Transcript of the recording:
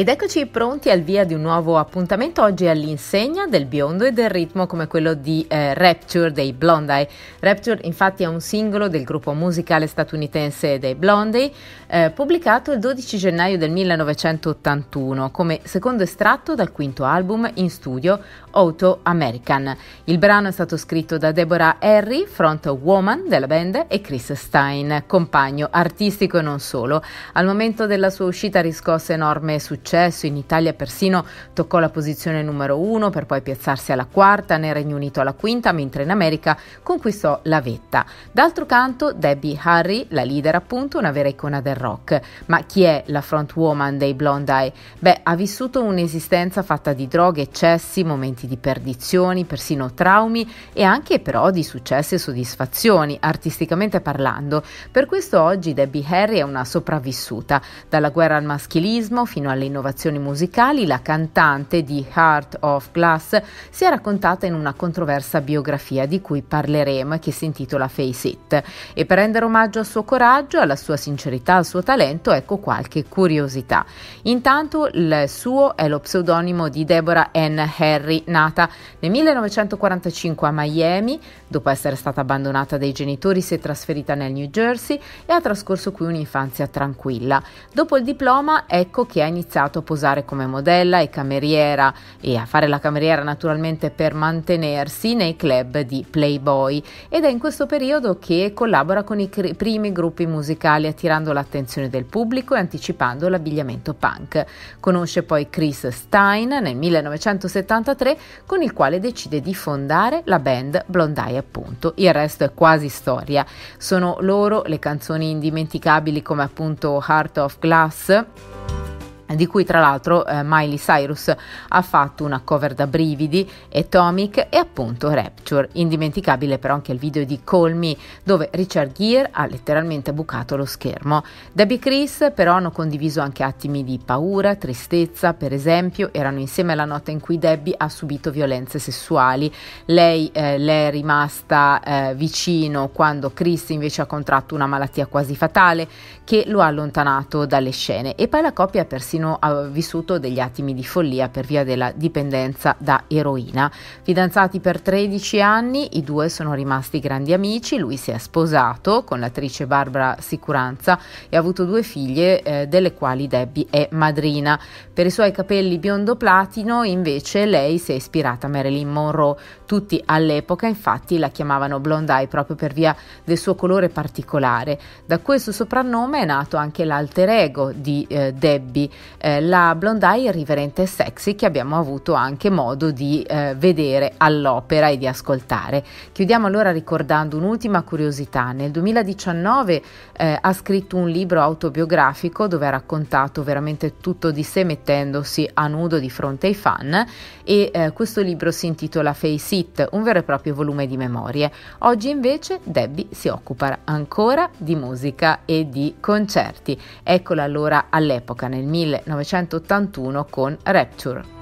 Ed eccoci pronti al via di un nuovo appuntamento oggi all'insegna del biondo e del ritmo come quello di eh, Rapture dei Blondie. Rapture infatti è un singolo del gruppo musicale statunitense dei Blondie eh, pubblicato il 12 gennaio del 1981 come secondo estratto dal quinto album in studio Auto American. Il brano è stato scritto da Deborah Harry, front woman della band, e Chris Stein, compagno artistico e non solo. Al momento della sua uscita riscosse enorme successo successo, in Italia persino toccò la posizione numero uno per poi piazzarsi alla quarta, nel Regno Unito alla quinta, mentre in America conquistò la vetta. D'altro canto Debbie Harry, la leader appunto, una vera icona del rock. Ma chi è la frontwoman dei Blondie? Beh, ha vissuto un'esistenza fatta di droghe, eccessi, momenti di perdizioni, persino traumi e anche però di successi e soddisfazioni, artisticamente parlando. Per questo oggi Debbie Harry è una sopravvissuta, dalla guerra al maschilismo fino alle innovazioni innovazioni musicali, la cantante di Heart of Glass si è raccontata in una controversa biografia di cui parleremo e che si intitola Face It. E per rendere omaggio al suo coraggio, alla sua sincerità, al suo talento, ecco qualche curiosità. Intanto il suo è lo pseudonimo di Deborah Ann Harry, nata nel 1945 a Miami, dopo essere stata abbandonata dai genitori si è trasferita nel New Jersey e ha trascorso qui un'infanzia tranquilla. Dopo il diploma ecco che ha iniziato imparato a posare come modella e cameriera e a fare la cameriera naturalmente per mantenersi nei club di Playboy ed è in questo periodo che collabora con i cr- primi gruppi musicali attirando l'attenzione del pubblico e anticipando l'abbigliamento punk. Conosce poi Chris Stein nel 1973 con il quale decide di fondare la band Blondie appunto. Il resto è quasi storia. Sono loro le canzoni indimenticabili come appunto Heart of Glass di cui tra l'altro eh, Miley Cyrus ha fatto una cover da brividi, Atomic e appunto Rapture. Indimenticabile però anche il video di Call Me dove Richard Gere ha letteralmente bucato lo schermo. Debbie e Chris però hanno condiviso anche attimi di paura, tristezza, per esempio erano insieme la notte in cui Debbie ha subito violenze sessuali. Lei eh, le è rimasta eh, vicino quando Chris invece ha contratto una malattia quasi fatale che lo ha allontanato dalle scene e poi la coppia ha persino Valentino ha vissuto degli attimi di follia per via della dipendenza da eroina. Fidanzati per 13 anni, i due sono rimasti grandi amici, lui si è sposato con l'attrice Barbara Sicuranza e ha avuto due figlie eh, delle quali Debbie è madrina. Per i suoi capelli biondo platino invece lei si è ispirata a Marilyn Monroe. Tutti all'epoca infatti la chiamavano Blonde Eye proprio per via del suo colore particolare. Da questo soprannome è nato anche l'alter ego di eh, Debbie eh, la Blondie irriverente e sexy che abbiamo avuto anche modo di eh, vedere all'opera e di ascoltare. Chiudiamo allora ricordando un'ultima curiosità. Nel 2019 eh, ha scritto un libro autobiografico dove ha raccontato veramente tutto di sé mettendosi a nudo di fronte ai fan e eh, questo libro si intitola Face It, un vero e proprio volume di memorie. Oggi invece Debbie si occupa ancora di musica e di concerti. Eccola allora all'epoca nel 1000 1981 con Rapture.